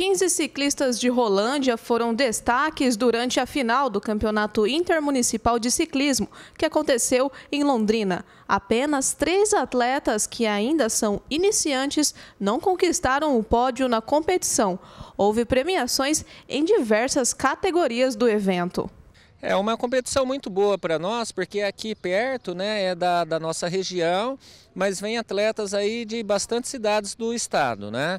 15 ciclistas de Rolândia foram destaques durante a final do Campeonato Intermunicipal de Ciclismo, que aconteceu em Londrina. Apenas três atletas que ainda são iniciantes não conquistaram o pódio na competição. Houve premiações em diversas categorias do evento. É uma competição muito boa para nós, porque aqui perto né, é da, da, nossa região, mas vem atletas aí de bastante cidades do estado. Né?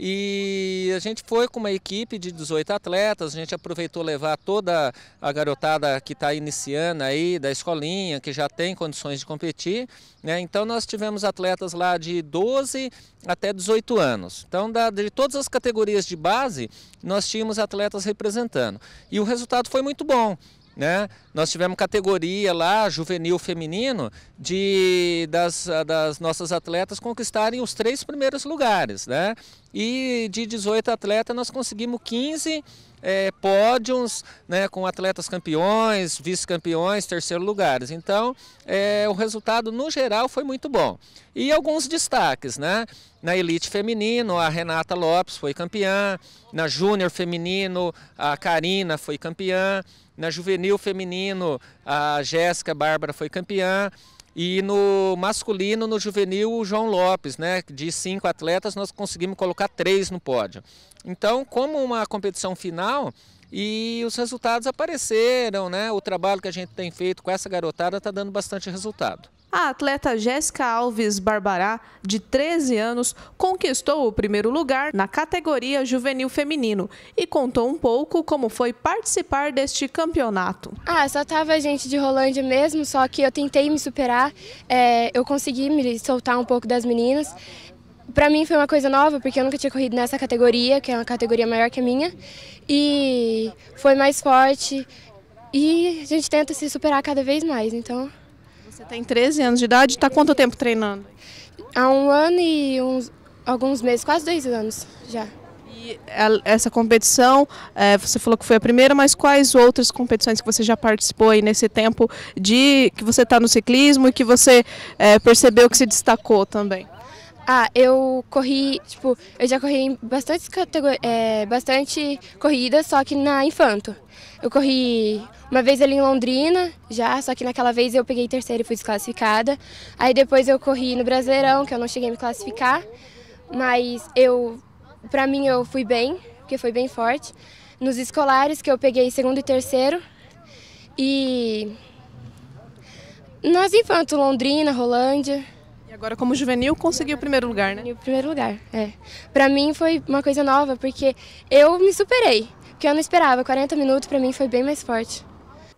E a gente foi com uma equipe de 18 atletas, a gente aproveitou levar toda a garotada que está iniciando aí da escolinha, que já tem condições de competir. Né? Então nós tivemos atletas lá de 12 até 18 anos. Então da, de todas as categorias de base, nós tínhamos atletas representando. E o resultado foi muito bom. Né? Nós tivemos categoria lá, juvenil feminino, de das, ah, das nossas atletas conquistarem os três primeiros lugares, né? E de 18 atletas nós conseguimos 15 é, pódios né, com atletas campeões, vice-campeões, terceiro lugares. Então, é, o resultado no geral foi muito bom. E alguns destaques, né? Na elite feminino, a Renata Lopes foi campeã. Na júnior feminino, a Karina foi campeã. Na juvenil feminino, feminino, a Jéssica Bárbara foi campeã. E no masculino, no juvenil, o João Lopes, né? De cinco atletas, nós conseguimos colocar três no pódio. Então, como uma competição final, e os resultados apareceram, né? O trabalho que a gente tem feito com essa garotada está dando bastante resultado. A atleta Jéssica Alves Barbará, de 13 anos, conquistou o primeiro lugar na categoria juvenil feminino e contou um pouco como foi participar deste campeonato. Ah, só tava gente de Rolândia mesmo, só que eu tentei me superar, é, eu consegui me soltar um pouco das meninas. Para mim foi uma coisa nova, porque eu nunca tinha corrido nessa categoria, que é uma categoria maior que a minha, e foi mais forte e a gente tenta se superar cada vez mais, então... Você tem 13 anos de idade, está quanto tempo treinando? Há um ano e uns, alguns meses, quase dois anos já. E essa competição, é, você falou que foi a primeira, mas quais outras competições que você já participou aí nesse tempo de que você está no ciclismo e que você é, percebeu que se destacou também? Ah, eu corri, tipo, eu já corri em bastante, é, bastante corridas, só que na Infanto. Eu corri uma vez ali em Londrina, já, só que naquela vez eu peguei terceiro e fui desclassificada. Aí depois eu corri no Brasileirão, que eu não cheguei a me classificar, mas eu, pra mim, eu fui bem, porque foi bem forte. Nos escolares, que eu peguei segundo e terceiro. E nas Infanto, Londrina, Rolândia. E agora, como juvenil, conseguiu o primeiro lugar, né? O primeiro lugar, é. Pra mim foi uma coisa nova, porque eu me superei, que eu não esperava. 40 minutos pra mim foi bem mais forte.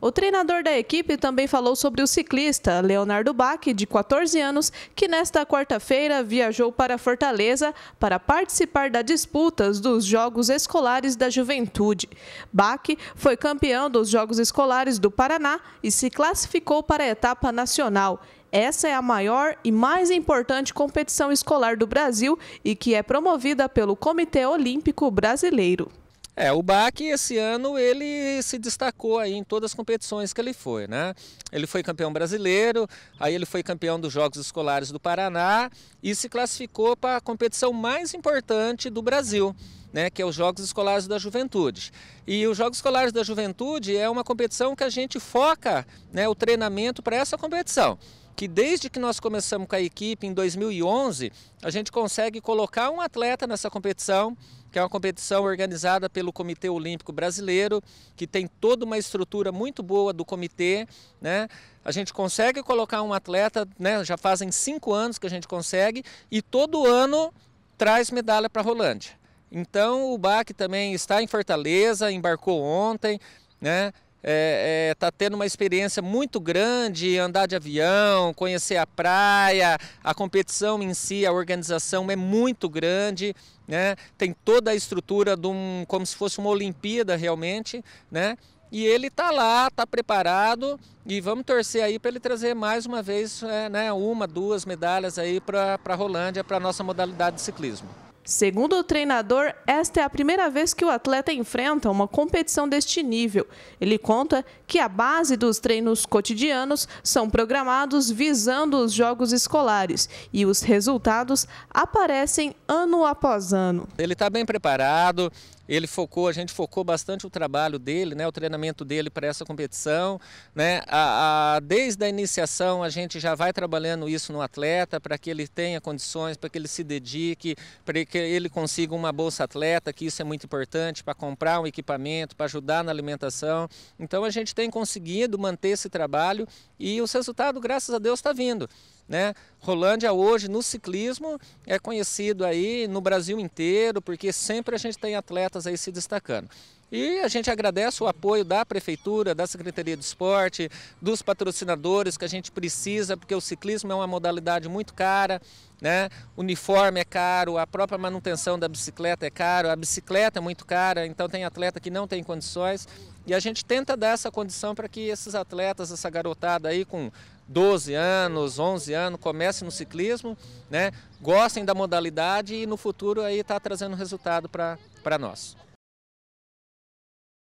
O treinador da equipe também falou sobre o ciclista Leonardo Bach, de 14 anos, que nesta quarta-feira viajou para Fortaleza para participar das disputas dos Jogos Escolares da Juventude. Bach foi campeão dos Jogos Escolares do Paraná e se classificou para a etapa nacional. Essa é a maior e mais importante competição escolar do Brasil e que é promovida pelo Comitê Olímpico Brasileiro. É, o Bach esse ano ele se destacou aí em todas as competições que ele foi, né? Ele foi campeão brasileiro, aí ele foi campeão dos Jogos Escolares do Paraná e se classificou para a competição mais importante do Brasil. Né, que é os Jogos Escolares da Juventude. E os Jogos Escolares da Juventude é uma competição que a gente foca né, o treinamento para essa competição que desde que nós começamos com a equipe em 2011, a gente consegue colocar um atleta nessa competição, que é uma competição organizada pelo Comitê Olímpico Brasileiro, que tem toda uma estrutura muito boa do comitê, né? A gente consegue colocar um atleta, né? Já fazem cinco anos que a gente consegue e todo ano traz medalha para a Rolândia. Então o BAC também está em Fortaleza, embarcou ontem, né? é, é, tá tendo uma experiência muito grande, andar de avião, conhecer a praia, a competição em si, a organização é muito grande, né? Tem toda a estrutura de um, como se fosse uma Olimpíada realmente, né? E ele está lá, está preparado e vamos torcer aí para ele trazer mais uma vez, é, né, uma, duas medalhas aí para a Rolândia, para a nossa modalidade de ciclismo. Segundo o treinador, esta é a primeira vez que o atleta enfrenta uma competição deste nível. Ele conta que a base dos treinos cotidianos são programados visando os jogos escolares e os resultados aparecem ano após ano. Ele está bem preparado, ele focou, a gente focou bastante o trabalho dele, né, o treinamento dele para essa competição. Né, a, a, desde a iniciação, a gente já vai trabalhando isso no atleta para que ele tenha condições, para que ele se dedique, para que ele consiga uma bolsa atleta, que isso é muito importante para comprar um equipamento, para ajudar na alimentação. Então a gente tem conseguido manter esse trabalho e o resultado, graças a Deus, está vindo. Né? Rolândia hoje no ciclismo é conhecido aí no Brasil inteiro, porque sempre a gente tem atletas aí se destacando. E a gente agradece o apoio da Prefeitura, da Secretaria de Esporte, dos patrocinadores que a gente precisa, porque o ciclismo é uma modalidade muito cara, né? Uniforme é caro, a própria manutenção da bicicleta é caro, a bicicleta é muito cara, então tem atleta que não tem condições. E a gente tenta dar essa condição para que esses atletas, essa garotada aí com 12 anos, 11 anos, comecem no ciclismo, né? gostem da modalidade e no futuro aí está trazendo resultado para nós.